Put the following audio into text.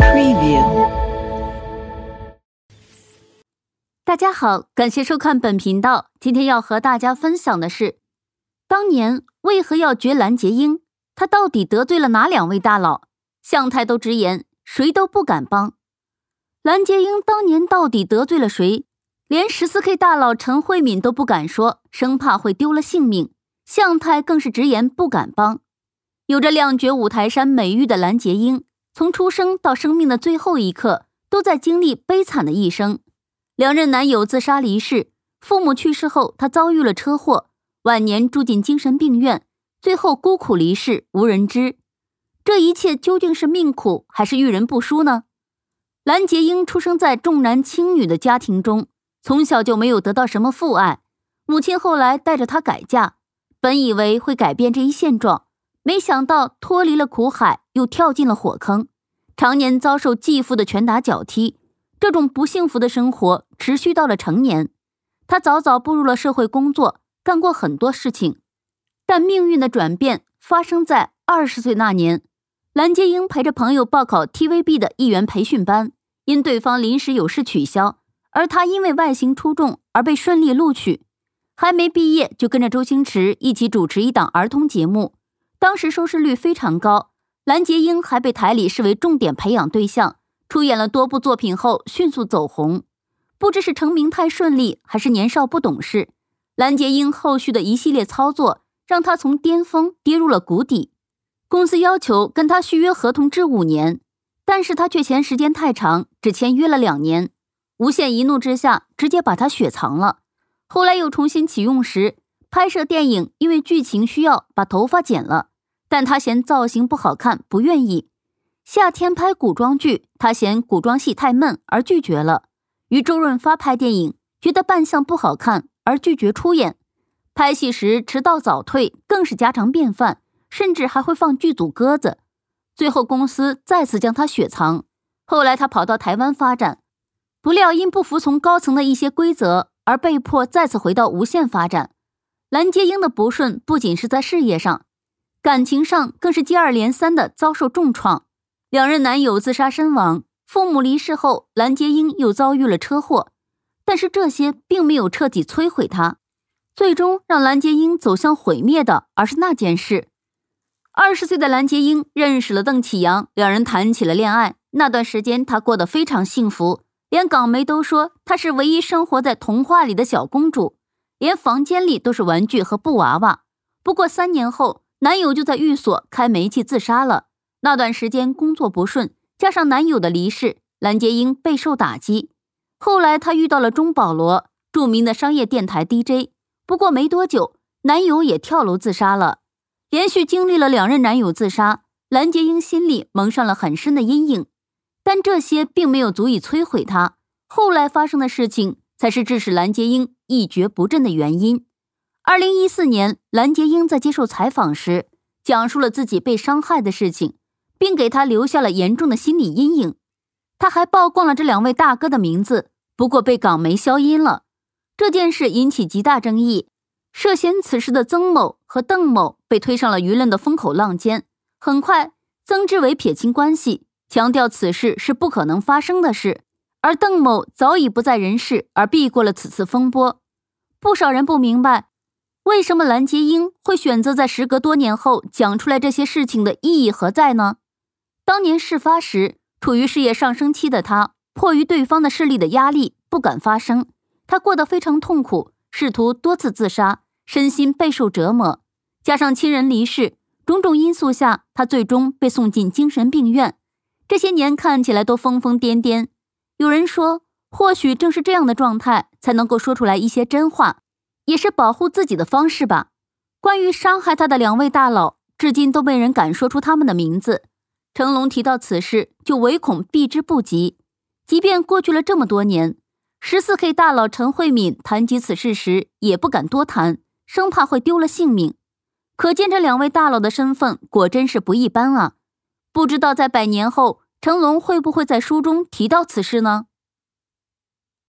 Preview。大家好，感谢收看本频道。今天要和大家分享的是，当年为何要绝蓝洁瑛？她到底得罪了哪两位大佬？向太都直言，谁都不敢帮。蓝洁瑛当年到底得罪了谁？连十四 K 大佬陈慧敏都不敢说，生怕会丢了性命。向太更是直言，不敢帮。有着“亮绝五台山”美誉的蓝洁瑛，从出生到生命的最后一刻，都在经历悲惨的一生。两任男友自杀离世，父母去世后，她遭遇了车祸，晚年住进精神病院，最后孤苦离世，无人知。这一切究竟是命苦还是遇人不淑呢？蓝洁瑛出生在重男轻女的家庭中，从小就没有得到什么父爱，母亲后来带着她改嫁，本以为会改变这一现状。没想到脱离了苦海，又跳进了火坑，常年遭受继父的拳打脚踢，这种不幸福的生活持续到了成年。他早早步入了社会工作，干过很多事情，但命运的转变发生在二十岁那年。蓝洁瑛陪着朋友报考 TVB 的艺员培训班，因对方临时有事取消，而她因为外形出众而被顺利录取。还没毕业就跟着周星驰一起主持一档儿童节目。当时收视率非常高，蓝洁瑛还被台里视为重点培养对象，出演了多部作品后迅速走红。不知是成名太顺利，还是年少不懂事，蓝洁瑛后续的一系列操作让她从巅峰跌入了谷底。公司要求跟她续约合同至五年，但是她却嫌时间太长，只签约了两年。无线一怒之下直接把她雪藏了。后来又重新启用时，拍摄电影因为剧情需要把头发剪了。但他嫌造型不好看，不愿意；夏天拍古装剧，他嫌古装戏太闷而拒绝了；与周润发拍电影，觉得扮相不好看而拒绝出演；拍戏时迟到早退更是家常便饭，甚至还会放剧组鸽子。最后，公司再次将他雪藏。后来，他跑到台湾发展，不料因不服从高层的一些规则而被迫再次回到无线发展。蓝洁瑛的不顺不仅是在事业上。感情上更是接二连三的遭受重创，两人男友自杀身亡，父母离世后，蓝洁瑛又遭遇了车祸，但是这些并没有彻底摧毁她，最终让蓝洁瑛走向毁灭的，而是那件事。二十岁的蓝洁瑛认识了邓启阳，两人谈起了恋爱，那段时间她过得非常幸福，连港媒都说她是唯一生活在童话里的小公主，连房间里都是玩具和布娃娃。不过三年后。男友就在寓所开煤气自杀了。那段时间工作不顺，加上男友的离世，蓝洁瑛备受打击。后来她遇到了钟保罗，著名的商业电台 DJ。不过没多久，男友也跳楼自杀了。连续经历了两任男友自杀，蓝洁瑛心里蒙上了很深的阴影。但这些并没有足以摧毁她。后来发生的事情才是致使蓝洁瑛一蹶不振的原因。二零一四年，蓝洁瑛在接受采访时讲述了自己被伤害的事情，并给他留下了严重的心理阴影。他还曝光了这两位大哥的名字，不过被港媒消音了。这件事引起极大争议，涉嫌此事的曾某和邓某被推上了舆论的风口浪尖。很快，曾志伟撇清关系，强调此事是不可能发生的事。而邓某早已不在人世，而避过了此次风波。不少人不明白。为什么蓝洁瑛会选择在时隔多年后讲出来这些事情的意义何在呢？当年事发时，处于事业上升期的她，迫于对方的势力的压力，不敢发声。他过得非常痛苦，试图多次自杀，身心备受折磨。加上亲人离世，种种因素下，他最终被送进精神病院。这些年看起来都疯疯癫癫。有人说，或许正是这样的状态，才能够说出来一些真话。也是保护自己的方式吧。关于伤害他的两位大佬，至今都没人敢说出他们的名字。成龙提到此事，就唯恐避之不及。即便过去了这么多年，十四 K 大佬陈慧敏谈及此事时也不敢多谈，生怕会丢了性命。可见这两位大佬的身份果真是不一般啊！不知道在百年后，成龙会不会在书中提到此事呢？